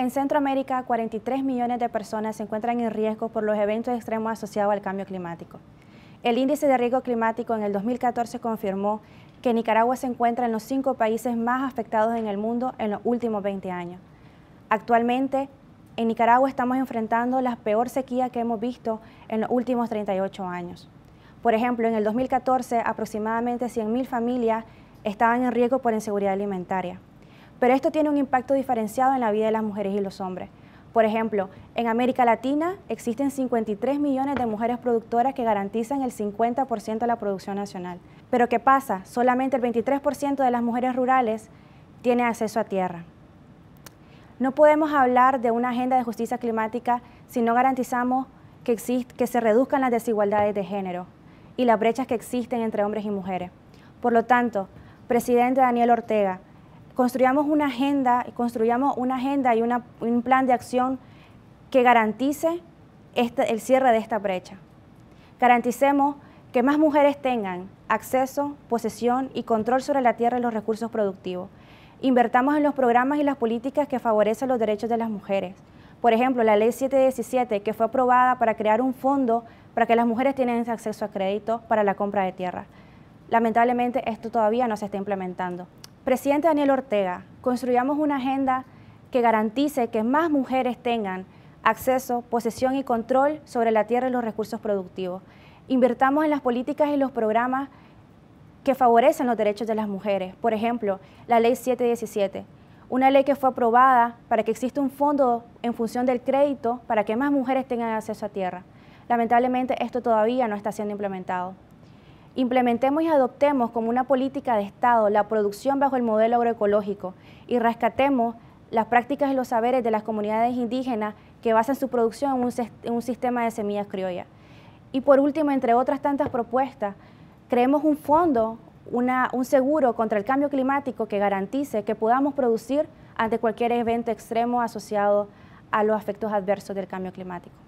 En Centroamérica, 43 millones de personas se encuentran en riesgo por los eventos extremos asociados al cambio climático. El índice de riesgo climático en el 2014 confirmó que Nicaragua se encuentra en los cinco países más afectados en el mundo en los últimos 20 años. Actualmente, en Nicaragua estamos enfrentando la peor sequía que hemos visto en los últimos 38 años. Por ejemplo, en el 2014 aproximadamente 100.000 familias estaban en riesgo por inseguridad alimentaria. Pero esto tiene un impacto diferenciado en la vida de las mujeres y los hombres. Por ejemplo, en América Latina existen 53 millones de mujeres productoras que garantizan el 50% de la producción nacional. Pero ¿qué pasa? Solamente el 23% de las mujeres rurales tiene acceso a tierra. No podemos hablar de una agenda de justicia climática si no garantizamos que, que se reduzcan las desigualdades de género y las brechas que existen entre hombres y mujeres. Por lo tanto, presidente Daniel Ortega, construyamos una agenda, construyamos una agenda y un plan de acción que garantice el cierre de esta brecha. Garanticemos que más mujeres tengan acceso, posesión y control sobre la tierra y los recursos productivos. Invertamos en los programas y las políticas que favorecen los derechos de las mujeres. Por ejemplo, la Ley 717, que fue aprobada para crear un fondo para que las mujeres tengan acceso a crédito para la compra de tierra. Lamentablemente, esto todavía no se está implementando. Presidente Daniel Ortega, construyamos una agenda que garantice que más mujeres tengan acceso, posesión y control sobre la tierra y los recursos productivos. Invertamos en las políticas y los programas que favorecen los derechos de las mujeres. Por ejemplo, la Ley 717, una ley que fue aprobada para que exista un fondo en función del crédito para que más mujeres tengan acceso a tierra. Lamentablemente esto todavía no está siendo implementado. Implementemos y adoptemos como una política de Estado la producción bajo el modelo agroecológico y rescatemos las prácticas y los saberes de las comunidades indígenas que basan su producción en un, sistema de semillas criollas. Y por último, entre otras tantas propuestas, creemos un fondo, un seguro contra el cambio climático que garantice que podamos producir ante cualquier evento extremo asociado a los efectos adversos del cambio climático.